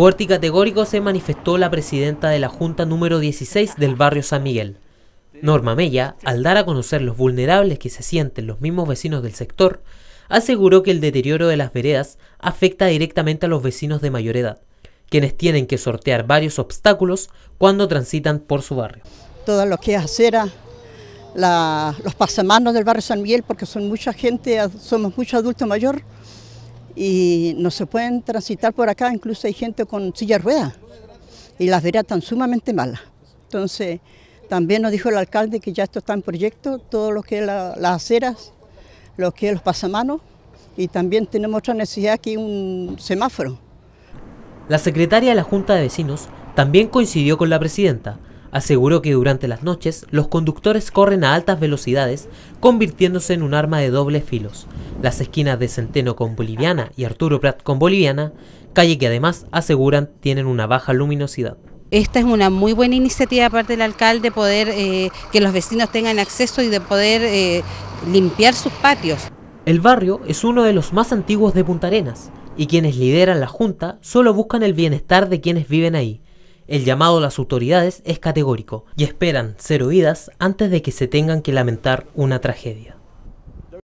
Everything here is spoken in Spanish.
Fuerte y categórico se manifestó la presidenta de la Junta número 16 del barrio San Miguel. Norma Mella, al dar a conocer los vulnerables que se sienten los mismos vecinos del sector, aseguró que el deterioro de las veredas afecta directamente a los vecinos de mayor edad, quienes tienen que sortear varios obstáculos cuando transitan por su barrio. Todo lo que es acera, los pasamanos del barrio San Miguel, porque son mucha gente, somos muchos adultos mayor, y no se pueden transitar por acá, incluso hay gente con silla de ruedas y las veredas están sumamente malas. Entonces, también nos dijo el alcalde que ya esto está en proyecto, todo lo que es las aceras, lo que los pasamanos y también tenemos otra necesidad aquí, un semáforo. La secretaria de la Junta de Vecinos también coincidió con la presidenta, Aseguró que durante las noches los conductores corren a altas velocidades, convirtiéndose en un arma de doble filos. Las esquinas de Centeno con Boliviana y Arturo Prat con Boliviana, calle que además aseguran tienen una baja luminosidad esta es una muy buena iniciativa parte del alcalde poder eh, que los vecinos tengan acceso y de poder eh, limpiar sus patios. El barrio es uno de los más antiguos de Punta Arenas y quienes lideran la Junta solo buscan el bienestar de quienes viven ahí. El llamado a las autoridades es categórico y esperan ser oídas antes de que se tengan que lamentar una tragedia.